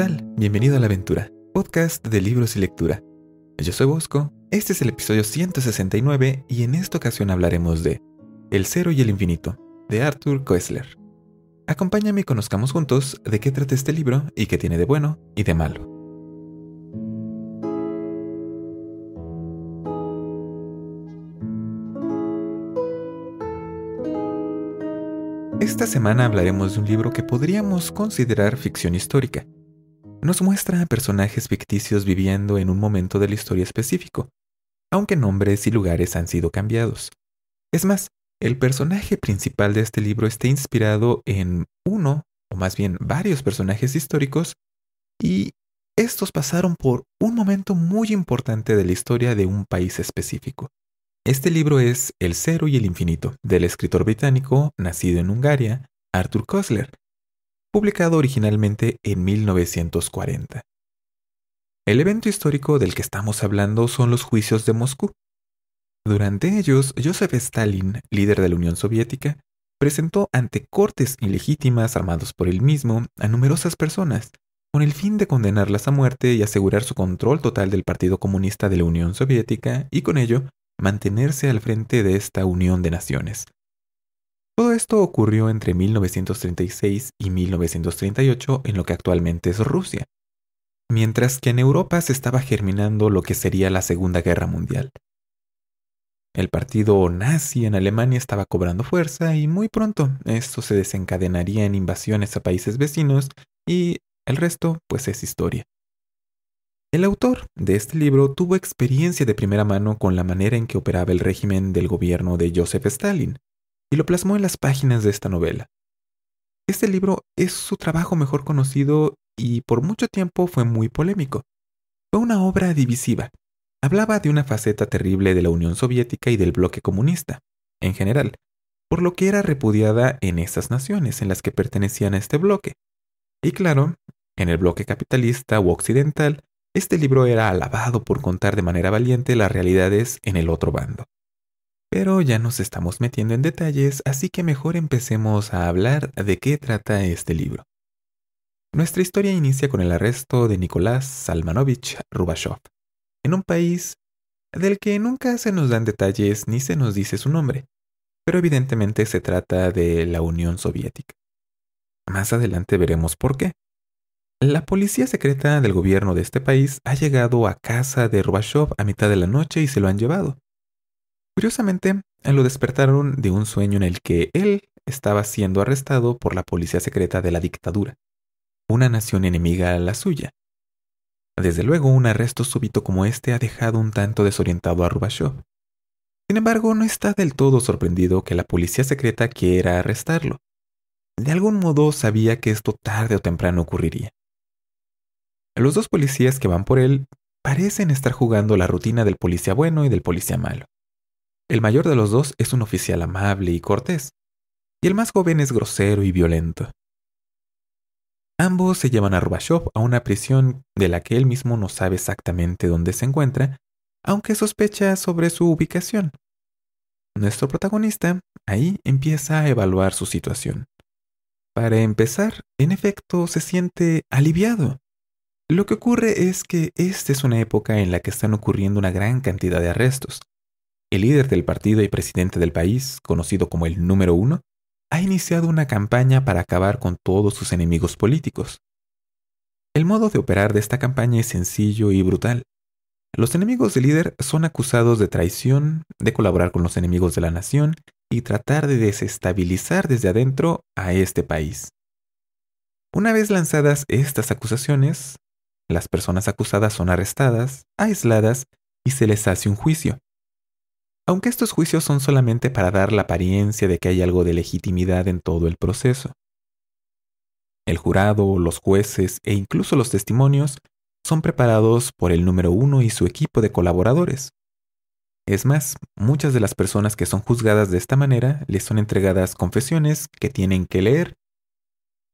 tal? Bienvenido a la aventura, podcast de libros y lectura. Yo soy Bosco, este es el episodio 169 y en esta ocasión hablaremos de El cero y el infinito, de Arthur Koestler. Acompáñame y conozcamos juntos de qué trata este libro y qué tiene de bueno y de malo. Esta semana hablaremos de un libro que podríamos considerar ficción histórica, nos muestra a personajes ficticios viviendo en un momento de la historia específico, aunque nombres y lugares han sido cambiados. Es más, el personaje principal de este libro está inspirado en uno, o más bien varios personajes históricos, y estos pasaron por un momento muy importante de la historia de un país específico. Este libro es El Cero y el Infinito, del escritor británico, nacido en Hungaria, Arthur Kosler, publicado originalmente en 1940. El evento histórico del que estamos hablando son los juicios de Moscú. Durante ellos, Joseph Stalin, líder de la Unión Soviética, presentó ante cortes ilegítimas armados por él mismo a numerosas personas, con el fin de condenarlas a muerte y asegurar su control total del Partido Comunista de la Unión Soviética y con ello mantenerse al frente de esta unión de naciones, todo esto ocurrió entre 1936 y 1938 en lo que actualmente es Rusia, mientras que en Europa se estaba germinando lo que sería la Segunda Guerra Mundial. El partido nazi en Alemania estaba cobrando fuerza y muy pronto esto se desencadenaría en invasiones a países vecinos y el resto pues es historia. El autor de este libro tuvo experiencia de primera mano con la manera en que operaba el régimen del gobierno de Joseph Stalin, y lo plasmó en las páginas de esta novela. Este libro es su trabajo mejor conocido y por mucho tiempo fue muy polémico. Fue una obra divisiva. Hablaba de una faceta terrible de la Unión Soviética y del bloque comunista, en general, por lo que era repudiada en esas naciones en las que pertenecían a este bloque. Y claro, en el bloque capitalista u occidental, este libro era alabado por contar de manera valiente las realidades en el otro bando. Pero ya nos estamos metiendo en detalles, así que mejor empecemos a hablar de qué trata este libro. Nuestra historia inicia con el arresto de Nicolás Salmanovich Rubashov, en un país del que nunca se nos dan detalles ni se nos dice su nombre, pero evidentemente se trata de la Unión Soviética. Más adelante veremos por qué. La policía secreta del gobierno de este país ha llegado a casa de Rubashov a mitad de la noche y se lo han llevado. Curiosamente, lo despertaron de un sueño en el que él estaba siendo arrestado por la policía secreta de la dictadura, una nación enemiga a la suya. Desde luego, un arresto súbito como este ha dejado un tanto desorientado a Rubashov. Sin embargo, no está del todo sorprendido que la policía secreta quiera arrestarlo. De algún modo sabía que esto tarde o temprano ocurriría. Los dos policías que van por él parecen estar jugando la rutina del policía bueno y del policía malo. El mayor de los dos es un oficial amable y cortés, y el más joven es grosero y violento. Ambos se llevan a Rubashov a una prisión de la que él mismo no sabe exactamente dónde se encuentra, aunque sospecha sobre su ubicación. Nuestro protagonista ahí empieza a evaluar su situación. Para empezar, en efecto, se siente aliviado. Lo que ocurre es que esta es una época en la que están ocurriendo una gran cantidad de arrestos, el líder del partido y presidente del país, conocido como el número uno, ha iniciado una campaña para acabar con todos sus enemigos políticos. El modo de operar de esta campaña es sencillo y brutal. Los enemigos del líder son acusados de traición, de colaborar con los enemigos de la nación y tratar de desestabilizar desde adentro a este país. Una vez lanzadas estas acusaciones, las personas acusadas son arrestadas, aisladas y se les hace un juicio aunque estos juicios son solamente para dar la apariencia de que hay algo de legitimidad en todo el proceso. El jurado, los jueces e incluso los testimonios son preparados por el número uno y su equipo de colaboradores. Es más, muchas de las personas que son juzgadas de esta manera les son entregadas confesiones que tienen que leer,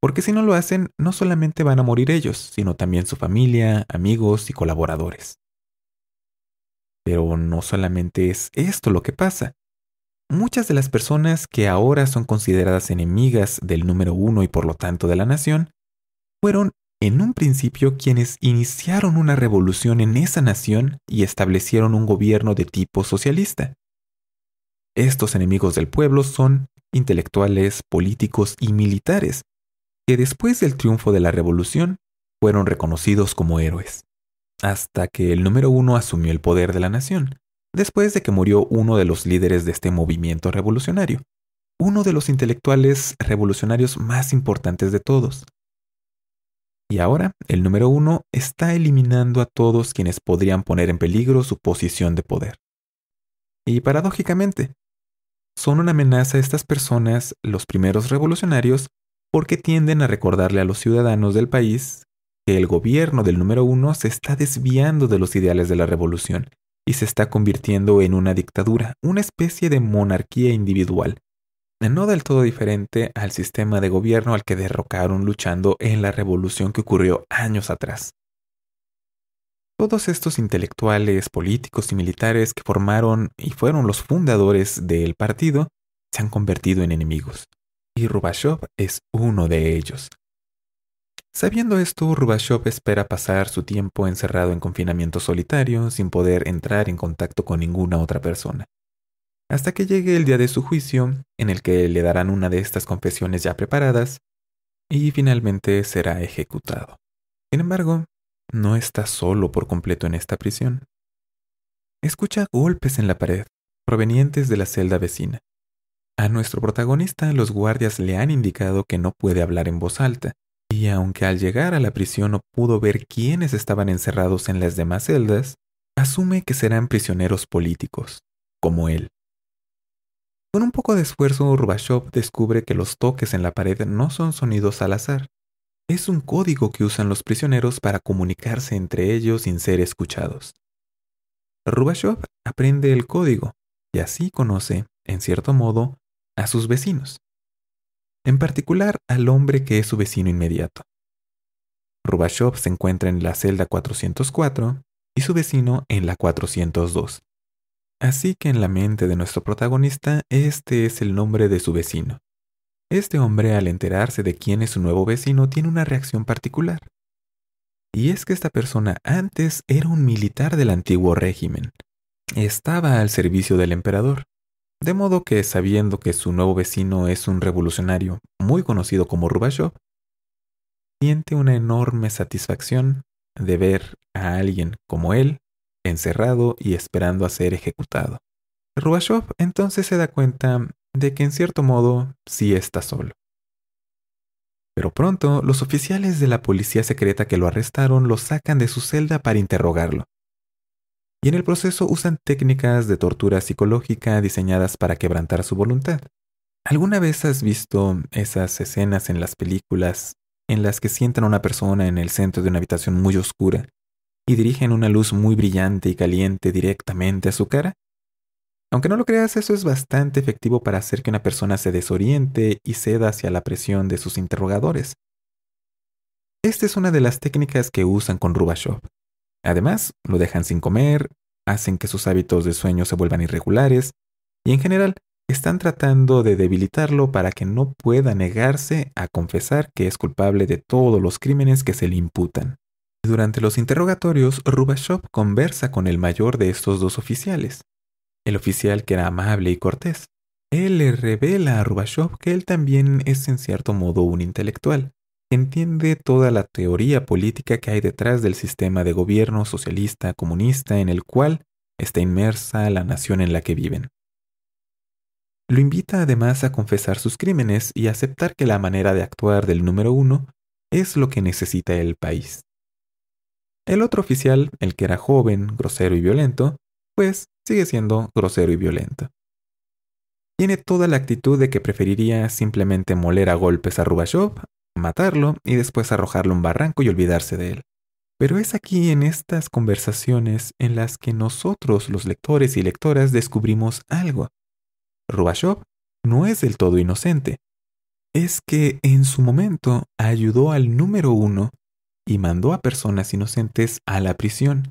porque si no lo hacen no solamente van a morir ellos, sino también su familia, amigos y colaboradores. Pero no solamente es esto lo que pasa. Muchas de las personas que ahora son consideradas enemigas del número uno y por lo tanto de la nación, fueron en un principio quienes iniciaron una revolución en esa nación y establecieron un gobierno de tipo socialista. Estos enemigos del pueblo son intelectuales, políticos y militares, que después del triunfo de la revolución fueron reconocidos como héroes hasta que el número uno asumió el poder de la nación, después de que murió uno de los líderes de este movimiento revolucionario, uno de los intelectuales revolucionarios más importantes de todos. Y ahora, el número uno está eliminando a todos quienes podrían poner en peligro su posición de poder. Y paradójicamente, son una amenaza a estas personas, los primeros revolucionarios, porque tienden a recordarle a los ciudadanos del país el gobierno del número uno se está desviando de los ideales de la revolución y se está convirtiendo en una dictadura, una especie de monarquía individual, no del todo diferente al sistema de gobierno al que derrocaron luchando en la revolución que ocurrió años atrás. Todos estos intelectuales, políticos y militares que formaron y fueron los fundadores del partido se han convertido en enemigos, y Rubashov es uno de ellos. Sabiendo esto, Rubashov espera pasar su tiempo encerrado en confinamiento solitario sin poder entrar en contacto con ninguna otra persona. Hasta que llegue el día de su juicio, en el que le darán una de estas confesiones ya preparadas, y finalmente será ejecutado. Sin embargo, no está solo por completo en esta prisión. Escucha golpes en la pared, provenientes de la celda vecina. A nuestro protagonista los guardias le han indicado que no puede hablar en voz alta, y aunque al llegar a la prisión no pudo ver quiénes estaban encerrados en las demás celdas, asume que serán prisioneros políticos, como él. Con un poco de esfuerzo, Rubashov descubre que los toques en la pared no son sonidos al azar. Es un código que usan los prisioneros para comunicarse entre ellos sin ser escuchados. Rubashov aprende el código y así conoce, en cierto modo, a sus vecinos en particular al hombre que es su vecino inmediato. Rubashov se encuentra en la celda 404 y su vecino en la 402. Así que en la mente de nuestro protagonista este es el nombre de su vecino. Este hombre al enterarse de quién es su nuevo vecino tiene una reacción particular. Y es que esta persona antes era un militar del antiguo régimen. Estaba al servicio del emperador. De modo que, sabiendo que su nuevo vecino es un revolucionario muy conocido como Rubashov, siente una enorme satisfacción de ver a alguien como él encerrado y esperando a ser ejecutado. Rubashov entonces se da cuenta de que en cierto modo sí está solo. Pero pronto los oficiales de la policía secreta que lo arrestaron lo sacan de su celda para interrogarlo y en el proceso usan técnicas de tortura psicológica diseñadas para quebrantar su voluntad. ¿Alguna vez has visto esas escenas en las películas en las que sientan a una persona en el centro de una habitación muy oscura y dirigen una luz muy brillante y caliente directamente a su cara? Aunque no lo creas, eso es bastante efectivo para hacer que una persona se desoriente y ceda hacia la presión de sus interrogadores. Esta es una de las técnicas que usan con Rubashov, Además, lo dejan sin comer, hacen que sus hábitos de sueño se vuelvan irregulares y en general están tratando de debilitarlo para que no pueda negarse a confesar que es culpable de todos los crímenes que se le imputan. Durante los interrogatorios, Rubashov conversa con el mayor de estos dos oficiales, el oficial que era amable y cortés. Él le revela a Rubashov que él también es en cierto modo un intelectual, entiende toda la teoría política que hay detrás del sistema de gobierno socialista comunista en el cual está inmersa la nación en la que viven. Lo invita además a confesar sus crímenes y aceptar que la manera de actuar del número uno es lo que necesita el país. El otro oficial, el que era joven, grosero y violento, pues sigue siendo grosero y violento. Tiene toda la actitud de que preferiría simplemente moler a golpes a Rubashov matarlo y después arrojarlo a un barranco y olvidarse de él. Pero es aquí en estas conversaciones en las que nosotros los lectores y lectoras descubrimos algo. Rubashov no es del todo inocente. Es que en su momento ayudó al número uno y mandó a personas inocentes a la prisión,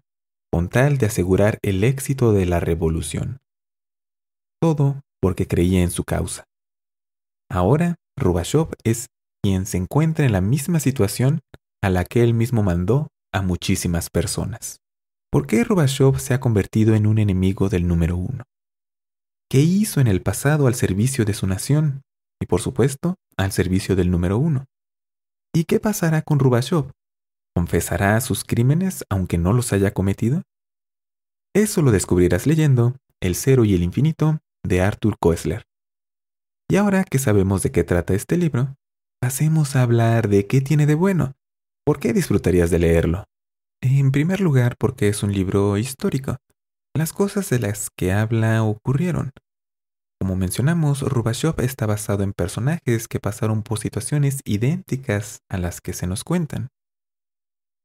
con tal de asegurar el éxito de la revolución. Todo porque creía en su causa. Ahora Rubashov es se encuentra en la misma situación a la que él mismo mandó a muchísimas personas. ¿Por qué Rubashov se ha convertido en un enemigo del número uno? ¿Qué hizo en el pasado al servicio de su nación y, por supuesto, al servicio del número uno? ¿Y qué pasará con Rubashov? ¿Confesará sus crímenes aunque no los haya cometido? Eso lo descubrirás leyendo El cero y el infinito de Arthur Koestler. Y ahora que sabemos de qué trata este libro, Hacemos hablar de qué tiene de bueno. ¿Por qué disfrutarías de leerlo? En primer lugar, porque es un libro histórico. Las cosas de las que habla ocurrieron. Como mencionamos, Rubashov está basado en personajes que pasaron por situaciones idénticas a las que se nos cuentan.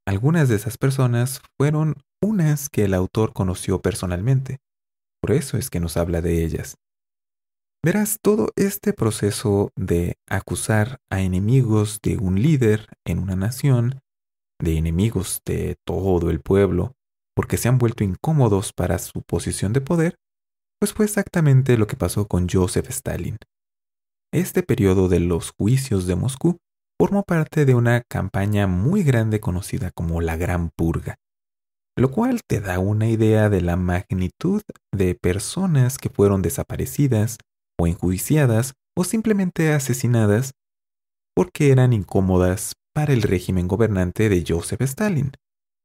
Algunas de esas personas fueron unas que el autor conoció personalmente. Por eso es que nos habla de ellas. Verás, todo este proceso de acusar a enemigos de un líder en una nación, de enemigos de todo el pueblo, porque se han vuelto incómodos para su posición de poder, pues fue exactamente lo que pasó con Joseph Stalin. Este periodo de los juicios de Moscú formó parte de una campaña muy grande conocida como la Gran Purga, lo cual te da una idea de la magnitud de personas que fueron desaparecidas, o enjuiciadas o simplemente asesinadas porque eran incómodas para el régimen gobernante de Joseph Stalin.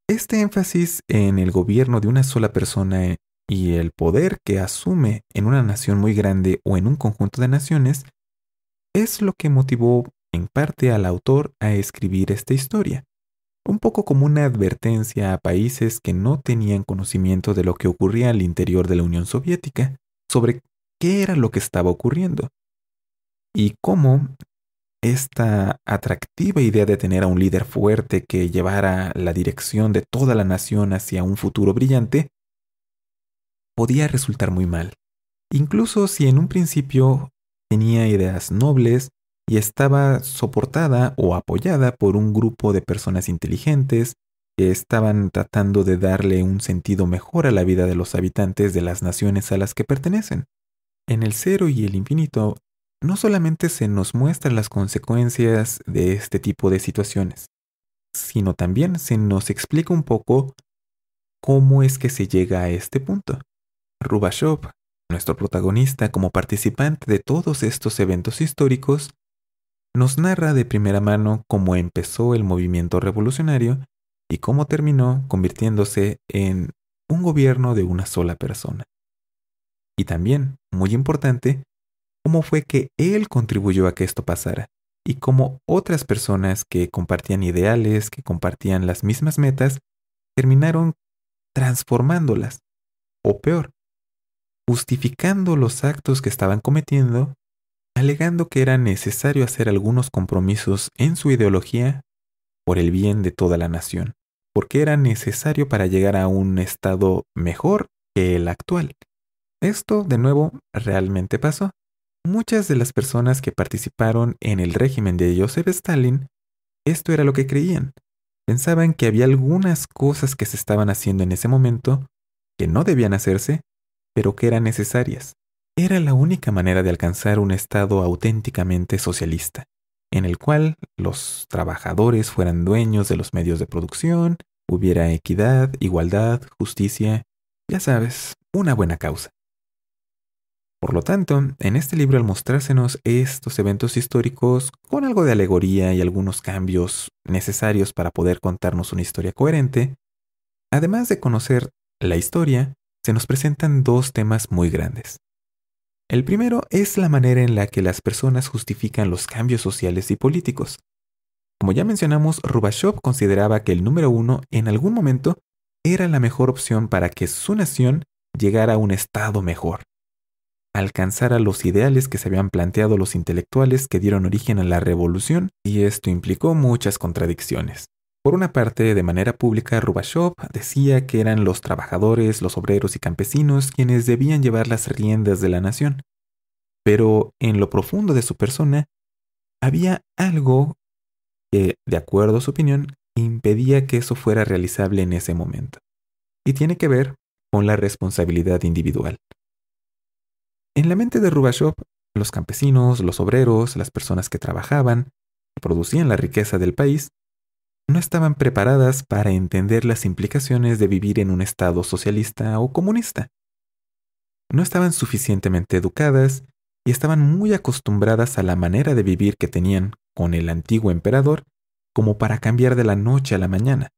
Este énfasis en el gobierno de una sola persona y el poder que asume en una nación muy grande o en un conjunto de naciones es lo que motivó en parte al autor a escribir esta historia, un poco como una advertencia a países que no tenían conocimiento de lo que ocurría al interior de la Unión Soviética sobre qué era lo que estaba ocurriendo y cómo esta atractiva idea de tener a un líder fuerte que llevara la dirección de toda la nación hacia un futuro brillante podía resultar muy mal, incluso si en un principio tenía ideas nobles y estaba soportada o apoyada por un grupo de personas inteligentes que estaban tratando de darle un sentido mejor a la vida de los habitantes de las naciones a las que pertenecen. En el cero y el infinito, no solamente se nos muestran las consecuencias de este tipo de situaciones, sino también se nos explica un poco cómo es que se llega a este punto. Rubashov, nuestro protagonista como participante de todos estos eventos históricos, nos narra de primera mano cómo empezó el movimiento revolucionario y cómo terminó convirtiéndose en un gobierno de una sola persona. Y también muy importante, cómo fue que él contribuyó a que esto pasara y cómo otras personas que compartían ideales, que compartían las mismas metas, terminaron transformándolas, o peor, justificando los actos que estaban cometiendo, alegando que era necesario hacer algunos compromisos en su ideología por el bien de toda la nación, porque era necesario para llegar a un estado mejor que el actual, esto, de nuevo, realmente pasó. Muchas de las personas que participaron en el régimen de Joseph Stalin, esto era lo que creían. Pensaban que había algunas cosas que se estaban haciendo en ese momento que no debían hacerse, pero que eran necesarias. Era la única manera de alcanzar un Estado auténticamente socialista, en el cual los trabajadores fueran dueños de los medios de producción, hubiera equidad, igualdad, justicia, ya sabes, una buena causa. Por lo tanto, en este libro al mostrársenos estos eventos históricos con algo de alegoría y algunos cambios necesarios para poder contarnos una historia coherente, además de conocer la historia, se nos presentan dos temas muy grandes. El primero es la manera en la que las personas justifican los cambios sociales y políticos. Como ya mencionamos, Rubashov consideraba que el número uno en algún momento era la mejor opción para que su nación llegara a un estado mejor alcanzara los ideales que se habían planteado los intelectuales que dieron origen a la revolución, y esto implicó muchas contradicciones. Por una parte, de manera pública, Rubashov decía que eran los trabajadores, los obreros y campesinos quienes debían llevar las riendas de la nación. Pero en lo profundo de su persona, había algo que, de acuerdo a su opinión, impedía que eso fuera realizable en ese momento. Y tiene que ver con la responsabilidad individual. En la mente de Rubashov, los campesinos, los obreros, las personas que trabajaban, que producían la riqueza del país, no estaban preparadas para entender las implicaciones de vivir en un estado socialista o comunista. No estaban suficientemente educadas y estaban muy acostumbradas a la manera de vivir que tenían con el antiguo emperador como para cambiar de la noche a la mañana.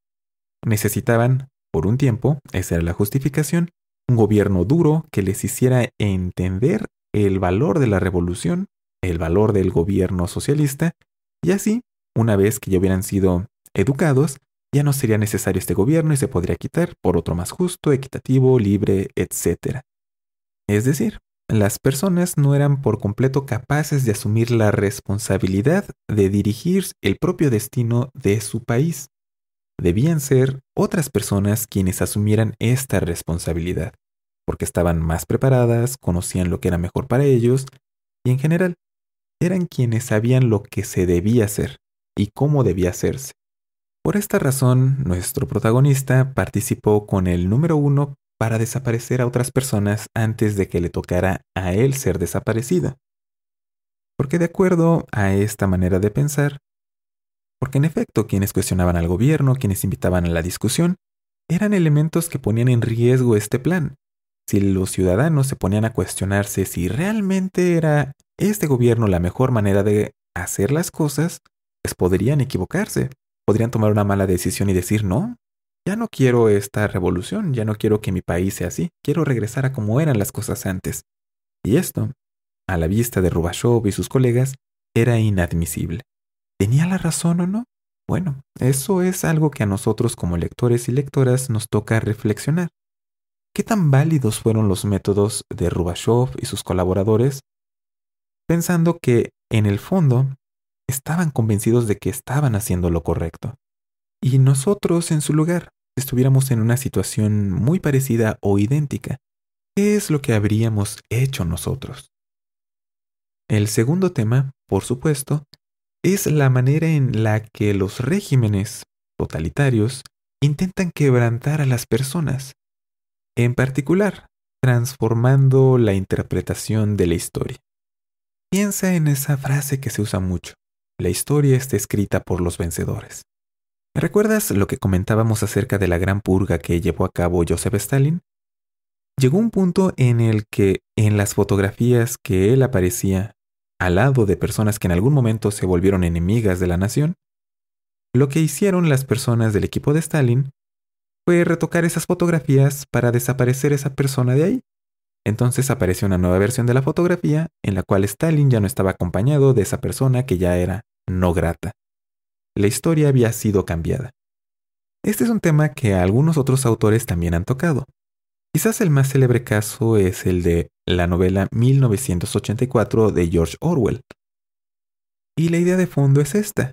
Necesitaban, por un tiempo, esa era la justificación, un gobierno duro que les hiciera entender el valor de la revolución, el valor del gobierno socialista, y así, una vez que ya hubieran sido educados, ya no sería necesario este gobierno y se podría quitar por otro más justo, equitativo, libre, etc. Es decir, las personas no eran por completo capaces de asumir la responsabilidad de dirigir el propio destino de su país debían ser otras personas quienes asumieran esta responsabilidad, porque estaban más preparadas, conocían lo que era mejor para ellos y en general eran quienes sabían lo que se debía hacer y cómo debía hacerse. Por esta razón, nuestro protagonista participó con el número uno para desaparecer a otras personas antes de que le tocara a él ser desaparecido. Porque de acuerdo a esta manera de pensar, porque en efecto quienes cuestionaban al gobierno, quienes invitaban a la discusión, eran elementos que ponían en riesgo este plan. Si los ciudadanos se ponían a cuestionarse si realmente era este gobierno la mejor manera de hacer las cosas, pues podrían equivocarse, podrían tomar una mala decisión y decir no. Ya no quiero esta revolución, ya no quiero que mi país sea así, quiero regresar a como eran las cosas antes. Y esto, a la vista de Rubashov y sus colegas, era inadmisible. ¿Tenía la razón o no? Bueno, eso es algo que a nosotros como lectores y lectoras nos toca reflexionar. ¿Qué tan válidos fueron los métodos de Rubashov y sus colaboradores? Pensando que, en el fondo, estaban convencidos de que estaban haciendo lo correcto. Y nosotros, en su lugar, estuviéramos en una situación muy parecida o idéntica. ¿Qué es lo que habríamos hecho nosotros? El segundo tema, por supuesto, es la manera en la que los regímenes totalitarios intentan quebrantar a las personas, en particular transformando la interpretación de la historia. Piensa en esa frase que se usa mucho, la historia está escrita por los vencedores. ¿Recuerdas lo que comentábamos acerca de la gran purga que llevó a cabo Joseph Stalin? Llegó un punto en el que en las fotografías que él aparecía al lado de personas que en algún momento se volvieron enemigas de la nación, lo que hicieron las personas del equipo de Stalin fue retocar esas fotografías para desaparecer esa persona de ahí. Entonces apareció una nueva versión de la fotografía en la cual Stalin ya no estaba acompañado de esa persona que ya era no grata. La historia había sido cambiada. Este es un tema que algunos otros autores también han tocado. Quizás el más célebre caso es el de la novela 1984 de George Orwell. Y la idea de fondo es esta.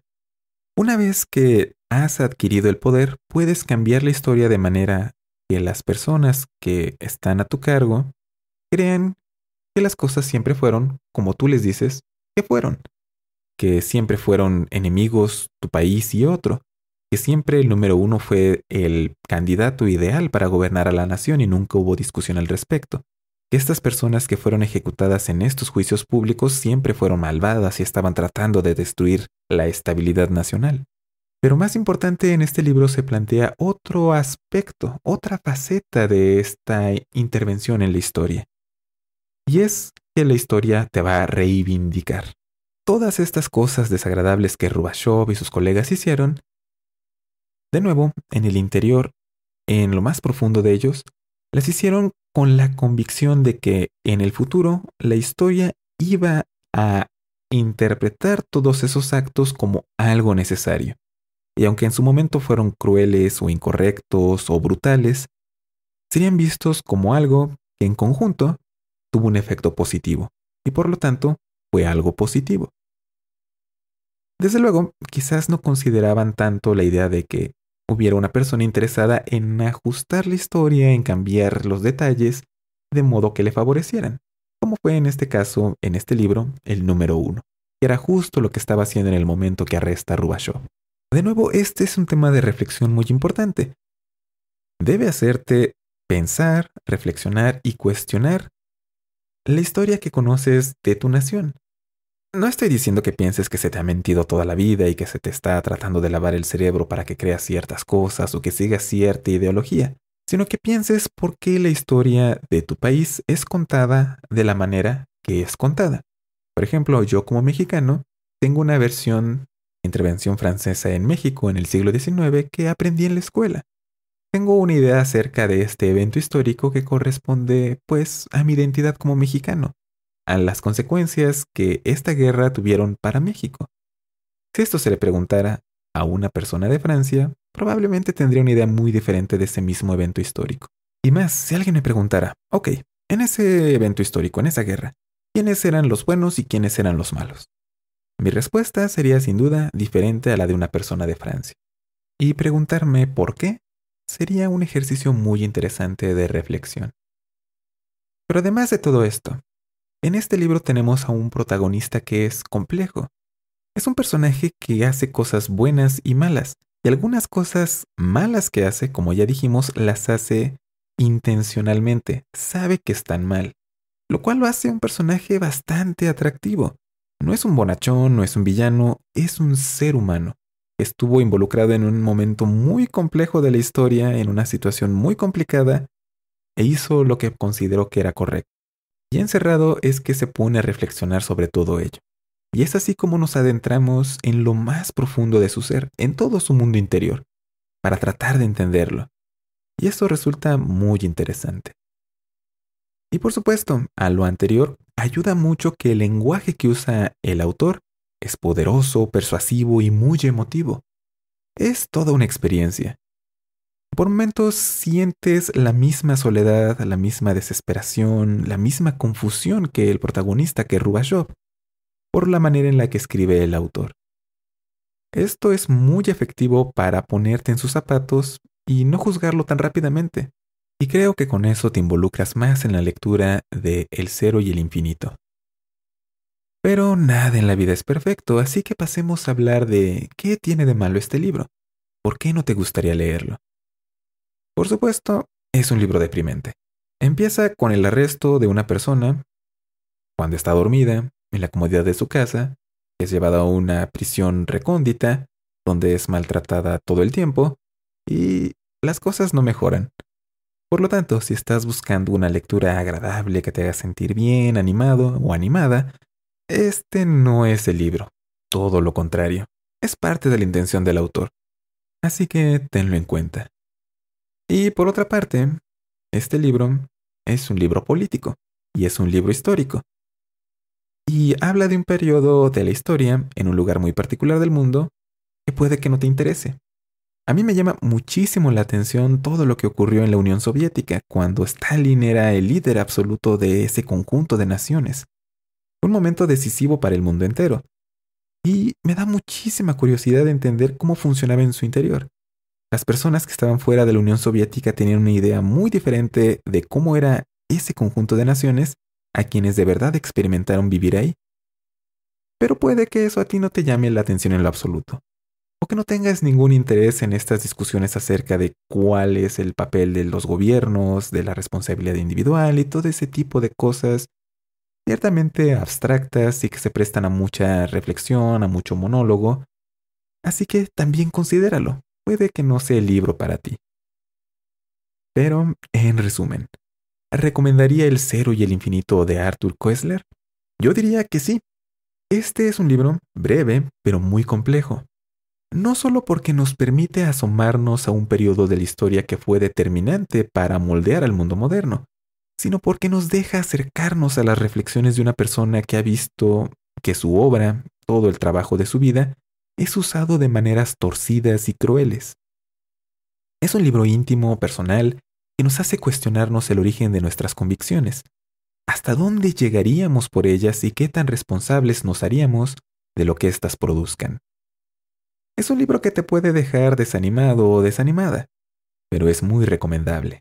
Una vez que has adquirido el poder, puedes cambiar la historia de manera que las personas que están a tu cargo crean que las cosas siempre fueron como tú les dices que fueron, que siempre fueron enemigos tu país y otro, que siempre el número uno fue el candidato ideal para gobernar a la nación y nunca hubo discusión al respecto, estas personas que fueron ejecutadas en estos juicios públicos siempre fueron malvadas y estaban tratando de destruir la estabilidad nacional. Pero más importante en este libro se plantea otro aspecto, otra faceta de esta intervención en la historia. Y es que la historia te va a reivindicar. Todas estas cosas desagradables que Rubashov y sus colegas hicieron, de nuevo, en el interior, en lo más profundo de ellos, las hicieron con la convicción de que en el futuro la historia iba a interpretar todos esos actos como algo necesario. Y aunque en su momento fueron crueles o incorrectos o brutales, serían vistos como algo que en conjunto tuvo un efecto positivo y por lo tanto fue algo positivo. Desde luego, quizás no consideraban tanto la idea de que hubiera una persona interesada en ajustar la historia, en cambiar los detalles, de modo que le favorecieran, como fue en este caso, en este libro, el número uno, que era justo lo que estaba haciendo en el momento que arresta a De nuevo, este es un tema de reflexión muy importante. Debe hacerte pensar, reflexionar y cuestionar la historia que conoces de tu nación, no estoy diciendo que pienses que se te ha mentido toda la vida y que se te está tratando de lavar el cerebro para que creas ciertas cosas o que sigas cierta ideología, sino que pienses por qué la historia de tu país es contada de la manera que es contada. Por ejemplo, yo como mexicano tengo una versión intervención francesa en México en el siglo XIX que aprendí en la escuela. Tengo una idea acerca de este evento histórico que corresponde, pues, a mi identidad como mexicano a las consecuencias que esta guerra tuvieron para México. Si esto se le preguntara a una persona de Francia, probablemente tendría una idea muy diferente de ese mismo evento histórico. Y más, si alguien me preguntara, ok, en ese evento histórico, en esa guerra, ¿quiénes eran los buenos y quiénes eran los malos? Mi respuesta sería sin duda diferente a la de una persona de Francia. Y preguntarme por qué sería un ejercicio muy interesante de reflexión. Pero además de todo esto, en este libro tenemos a un protagonista que es complejo. Es un personaje que hace cosas buenas y malas, y algunas cosas malas que hace, como ya dijimos, las hace intencionalmente, sabe que están mal, lo cual lo hace un personaje bastante atractivo. No es un bonachón, no es un villano, es un ser humano. Estuvo involucrado en un momento muy complejo de la historia, en una situación muy complicada, e hizo lo que consideró que era correcto encerrado es que se pone a reflexionar sobre todo ello. Y es así como nos adentramos en lo más profundo de su ser, en todo su mundo interior, para tratar de entenderlo. Y esto resulta muy interesante. Y por supuesto, a lo anterior, ayuda mucho que el lenguaje que usa el autor es poderoso, persuasivo y muy emotivo. Es toda una experiencia. Por momentos sientes la misma soledad, la misma desesperación, la misma confusión que el protagonista que Rubashov, por la manera en la que escribe el autor. Esto es muy efectivo para ponerte en sus zapatos y no juzgarlo tan rápidamente, y creo que con eso te involucras más en la lectura de El cero y el infinito. Pero nada en la vida es perfecto, así que pasemos a hablar de qué tiene de malo este libro, por qué no te gustaría leerlo. Por supuesto, es un libro deprimente. Empieza con el arresto de una persona cuando está dormida, en la comodidad de su casa, es llevada a una prisión recóndita, donde es maltratada todo el tiempo, y las cosas no mejoran. Por lo tanto, si estás buscando una lectura agradable que te haga sentir bien, animado o animada, este no es el libro. Todo lo contrario, es parte de la intención del autor. Así que tenlo en cuenta. Y por otra parte, este libro es un libro político y es un libro histórico. Y habla de un periodo de la historia en un lugar muy particular del mundo que puede que no te interese. A mí me llama muchísimo la atención todo lo que ocurrió en la Unión Soviética cuando Stalin era el líder absoluto de ese conjunto de naciones. Un momento decisivo para el mundo entero. Y me da muchísima curiosidad de entender cómo funcionaba en su interior. Las personas que estaban fuera de la Unión Soviética tenían una idea muy diferente de cómo era ese conjunto de naciones a quienes de verdad experimentaron vivir ahí. Pero puede que eso a ti no te llame la atención en lo absoluto, o que no tengas ningún interés en estas discusiones acerca de cuál es el papel de los gobiernos, de la responsabilidad individual y todo ese tipo de cosas ciertamente abstractas y que se prestan a mucha reflexión, a mucho monólogo, así que también considéralo puede que no sea el libro para ti. Pero, en resumen, ¿recomendaría El Cero y el Infinito de Arthur Koestler? Yo diría que sí. Este es un libro breve, pero muy complejo. No solo porque nos permite asomarnos a un periodo de la historia que fue determinante para moldear al mundo moderno, sino porque nos deja acercarnos a las reflexiones de una persona que ha visto que su obra, todo el trabajo de su vida, es usado de maneras torcidas y crueles. Es un libro íntimo, personal, que nos hace cuestionarnos el origen de nuestras convicciones, hasta dónde llegaríamos por ellas y qué tan responsables nos haríamos de lo que éstas produzcan. Es un libro que te puede dejar desanimado o desanimada, pero es muy recomendable.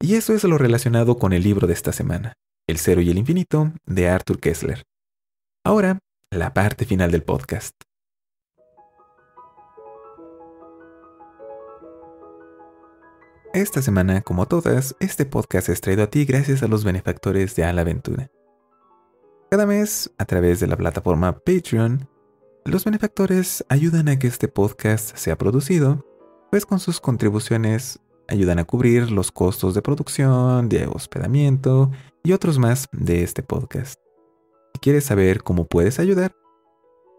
Y eso es lo relacionado con el libro de esta semana, El cero y el infinito, de Arthur Kessler. Ahora, la parte final del podcast. Esta semana, como todas, este podcast es traído a ti gracias a los benefactores de la Aventura. Cada mes, a través de la plataforma Patreon, los benefactores ayudan a que este podcast sea producido, pues con sus contribuciones ayudan a cubrir los costos de producción, de hospedamiento y otros más de este podcast. Si quieres saber cómo puedes ayudar,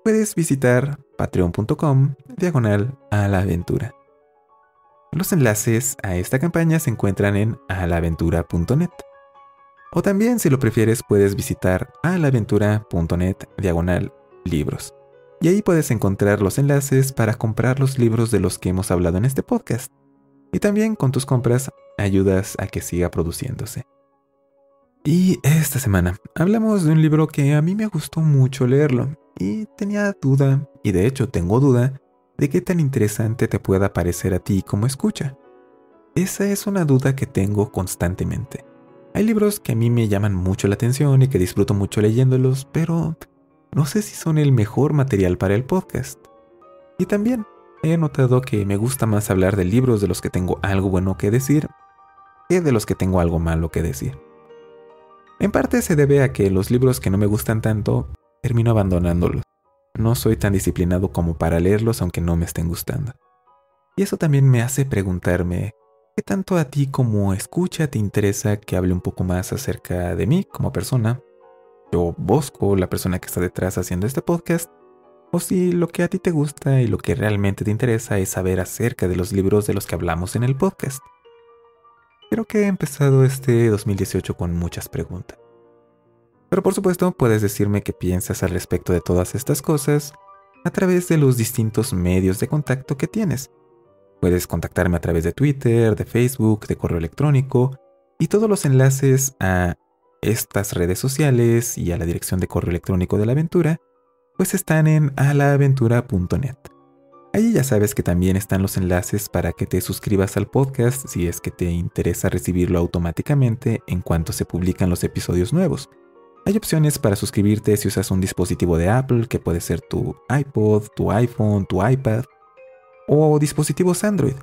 puedes visitar patreon.com diagonal a la aventura. Los enlaces a esta campaña se encuentran en alaventura.net. O también, si lo prefieres, puedes visitar alaventura.net diagonal libros. Y ahí puedes encontrar los enlaces para comprar los libros de los que hemos hablado en este podcast. Y también con tus compras ayudas a que siga produciéndose. Y esta semana hablamos de un libro que a mí me gustó mucho leerlo y tenía duda, y de hecho tengo duda, de qué tan interesante te pueda parecer a ti como escucha. Esa es una duda que tengo constantemente. Hay libros que a mí me llaman mucho la atención y que disfruto mucho leyéndolos, pero no sé si son el mejor material para el podcast. Y también he notado que me gusta más hablar de libros de los que tengo algo bueno que decir que de los que tengo algo malo que decir. En parte se debe a que los libros que no me gustan tanto termino abandonándolos. No soy tan disciplinado como para leerlos aunque no me estén gustando. Y eso también me hace preguntarme, ¿qué tanto a ti como escucha te interesa que hable un poco más acerca de mí como persona? Yo, Bosco, la persona que está detrás haciendo este podcast, o si lo que a ti te gusta y lo que realmente te interesa es saber acerca de los libros de los que hablamos en el podcast. Creo que he empezado este 2018 con muchas preguntas. Pero por supuesto puedes decirme qué piensas al respecto de todas estas cosas a través de los distintos medios de contacto que tienes. Puedes contactarme a través de Twitter, de Facebook, de correo electrónico y todos los enlaces a estas redes sociales y a la dirección de correo electrónico de la aventura pues están en alaaventura.net. Allí ya sabes que también están los enlaces para que te suscribas al podcast si es que te interesa recibirlo automáticamente en cuanto se publican los episodios nuevos. Hay opciones para suscribirte si usas un dispositivo de Apple, que puede ser tu iPod, tu iPhone, tu iPad, o dispositivos Android.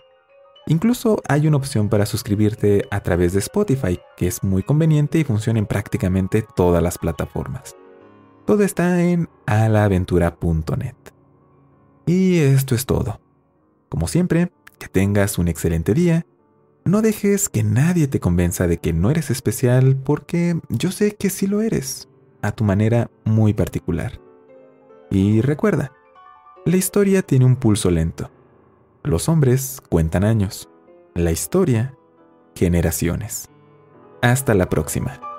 Incluso hay una opción para suscribirte a través de Spotify, que es muy conveniente y funciona en prácticamente todas las plataformas. Todo está en alaventura.net. Y esto es todo. Como siempre, que tengas un excelente día no dejes que nadie te convenza de que no eres especial porque yo sé que sí lo eres, a tu manera muy particular. Y recuerda, la historia tiene un pulso lento. Los hombres cuentan años, la historia generaciones. Hasta la próxima.